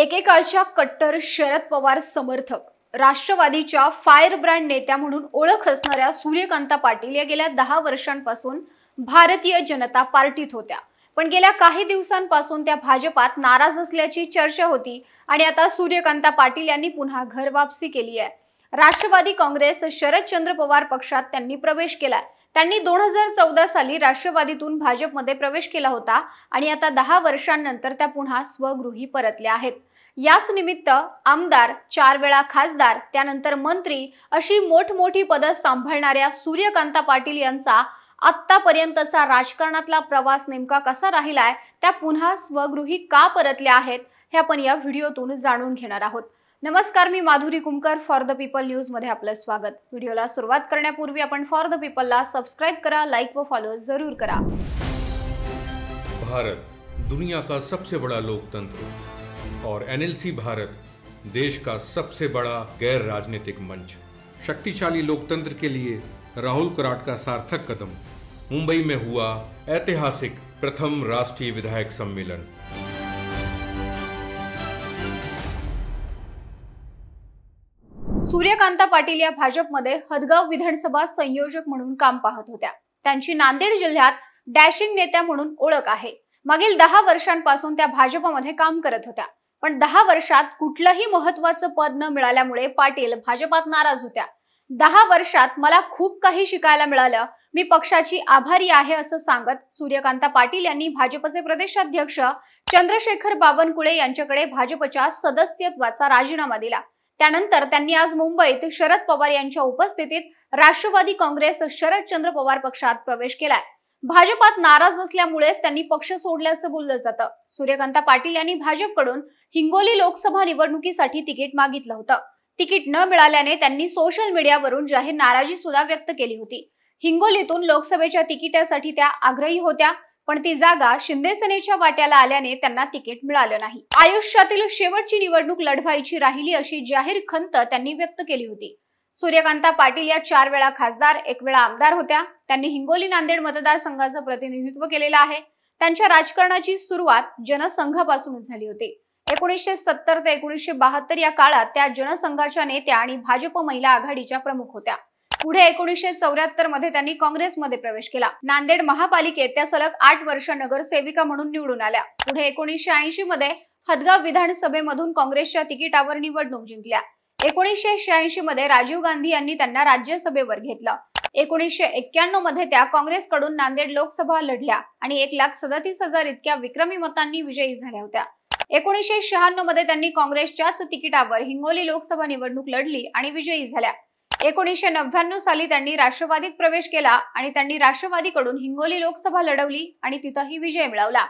एकेकाळच्या कट्टर शरद पवार समर्थक राष्ट्रवादीच्या फायर ब्रँड नेत्या म्हणून ओळख असणाऱ्या सूर्यकांता पाटील या गेल्या दहा वर्षांपासून भारतीय जनता पार्टीत होत्या पण गेल्या काही दिवसांपासून त्या भाजपात नाराज असल्याची चर्चा होती आणि आता सूर्यकांता पाटील यांनी पुन्हा घर वापसी केली आहे राष्ट्रवादी काँग्रेस शरदचंद्र पवार पक्षात त्यांनी प्रवेश केला त्यांनी दोन हजार चौदा साली राष्ट्रवादीतून भाजपमध्ये प्रवेश केला होता आणि आता दहा वर्षांनंतर त्या पुन्हा स्वगृही परतल्या आहेत याच निमित्त आमदार चार वेळा खासदार त्यानंतर मंत्री अशी मोठमोठी पदं सांभाळणाऱ्या सूर्यकांता पाटील यांचा आत्तापर्यंतचा राजकारणातला प्रवास नेमका कसा राहिलाय त्या पुन्हा स्वगृही का परतल्या आहेत हे आपण या व्हिडिओतून जाणून घेणार आहोत नमस्कार मी Madhuri Kumkar for the people news मध्ये आपलं स्वागत व्हिडिओला सुरुवात करण्यापूर्वी आपण फॉर द पीपलला सबस्क्राईब करा लाइक व फॉलो जरूर करा भारत दुनिया का सबसे बड़ा लोकतंत्र और एनएलसी भारत देश का सबसे बड़ा गैर राजनीतिक मंच शक्तिशाली लोकतंत्र के लिए राहुल कराट का सार्थक कदम मुंबई में हुआ ऐतिहासिक प्रथम राष्ट्रीय विधायक सम्मेलन सूर्यकांता पाटील या भाजपमध्ये हदगाव विधानसभा संयोजक म्हणून काम पाहत होत्या त्यांची नांदेड जिल्ह्यात डॅशिंग नेत्या म्हणून ओळख आहे मागील दहा वर्षांपासून त्या भाजपमध्ये काम करत होत्या पण दहा वर्षात कुठलंही महत्वाचं पद न मिळाल्यामुळे पाटील भाजपात नाराज होत्या दहा वर्षात मला खूप काही शिकायला मिळालं मी पक्षाची आभारी आहे असं सांगत सूर्यकांता पाटील यांनी भाजपचे प्रदेशाध्यक्ष चंद्रशेखर बावनकुळे यांच्याकडे भाजपच्या सदस्यत्वाचा राजीनामा दिला त्यानंतर त्यांनी आज मुंबईत शरद पवार यांच्या उपस्थितीत राष्ट्रवादी काँग्रेस शरदचंद्र पवार पक्षात प्रवेश केलाय भाजपात नाराज असल्यामुळेच त्यांनी पक्ष सोडल्याचं बोललं जातं सूर्यकांता पाटील यांनी भाजपकडून हिंगोली लोकसभा निवडणुकीसाठी तिकीट मागितलं होतं तिकीट न मिळाल्याने त्यांनी सोशल मीडियावरून जाहीर नाराजी सुद्धा व्यक्त केली होती हिंगोलीतून लोकसभेच्या तिकिटासाठी त्या आग्रही होत्या पण ती जागा शिंदे सेनेच्या वाट्याला आल्याने त्यांना तिकीट मिळालं नाही आयुष्यातील शेवटची निवडणूक लढवायची राहिली अशी जाहीर खंत त्यांनी व्यक्त केली होती सूर्यकांता पाटील या चार वेळा खासदार एक वेळा आमदार होत्या त्यांनी हिंगोली नांदेड मतदारसंघाचं प्रतिनिधित्व केलेलं आहे त्यांच्या राजकारणाची सुरुवात जनसंघापासून झाली होती एकोणीसशे सत्तर ते एकोणीसशे बहात्तर या काळात त्या जनसंघाच्या नेत्या आणि भाजप महिला आघाडीच्या प्रमुख होत्या पुढे एकोणीसशे चौऱ्याहत्तर मध्ये त्यांनी काँग्रेसमध्ये प्रवेश केला नांदेड महापालिकेत त्या सलग आठ वर्ष नगरसेविका म्हणून निवडून आल्या पुढे एकोणीसशे ऐंशी मध्ये हदगाव विधानसभेमधून काँग्रेसच्या तिकिटावर निवडणूक जिंकल्या एकोणीसशे शहाऐंशी मध्ये राजीव गांधी यांनी त्यांना राज्यसभेवर घेतलं एकोणीसशे एक्क्याण्णव मध्ये त्या काँग्रेसकडून नांदेड लोकसभा लढल्या आणि एक लाख सदतीस हजार इतक्या विक्रमी मतांनी विजयी झाल्या होत्या एकोणीसशे शहाण्णव मध्ये त्यांनी काँग्रेसच्याच तिकिटावर हिंगोली लोकसभा निवडणूक लढली आणि विजयी झाल्या एकोणीसशे नव्याण्णव साली त्यांनी राष्ट्रवादीत प्रवेश केला आणि त्यांनी राष्ट्रवादीकडून हिंगोली लोकसभा लढवली आणि तिथंही विजय मिळवला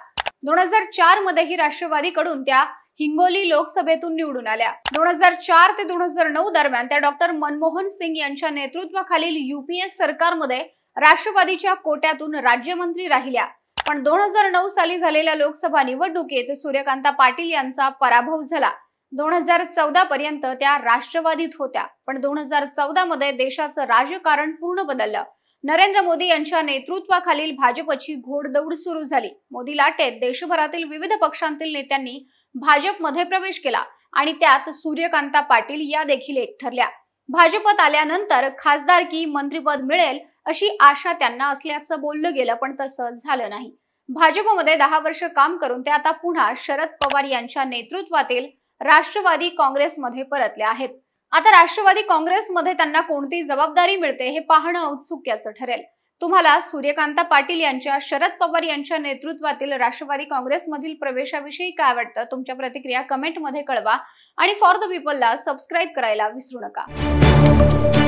दोन हजार चार मध्येही राष्ट्रवादीकडून त्या हिंगोली लोकसभेतून निवडून आल्या दोन हजार चार ते दोन हजार नऊ दरम्यान त्या डॉक्टर मनमोहन सिंग यांच्या नेतृत्वाखालील युपीए सरकारमध्ये राष्ट्रवादीच्या कोट्यातून राज्यमंत्री राहिल्या पण दोन हजार नऊ साली झालेल्या लोकसभा निवडणुकीत सूर्यकांता पाटील यांचा पराभव झाला दोन हजार चौदा पर्यंत त्या राष्ट्रवादीत होत्या पण दोन हजार चौदा मध्ये देशाचं राजकारण पूर्ण बदललं नरेंद्र मोदी यांच्या नेतृत्वाखालील भाजपची घोडदौड सुरू झाली मोदी लाटेत देशभरातील विविध पक्षांतील नेत्यांनी भाजपमध्ये प्रवेश केला आणि त्यात सूर्यकांता पाटील या देखील एक ठरल्या भाजपत आल्यानंतर खासदार की मंत्रीपद मिळेल अशी आशा त्यांना असल्याचं बोललं गेलं पण तसं झालं नाही भाजपमध्ये दहा वर्ष काम करून ते आता पुन्हा शरद पवार यांच्या नेतृत्वातील राष्ट्रवादी काँग्रेसमध्ये परतले आहेत आता राष्ट्रवादी काँग्रेसमध्ये त्यांना कोणती जबाबदारी मिळते हे पाहणं औत्सुक्याचं ठरेल तुम्हाला सूर्यकांता पाटील यांच्या शरद पवार यांच्या नेतृत्वातील राष्ट्रवादी काँग्रेसमधील प्रवेशाविषयी काय वाटतं तुमच्या प्रतिक्रिया कमेंटमध्ये कळवा आणि फॉर द पीपलला सबस्क्राईब करायला विसरू नका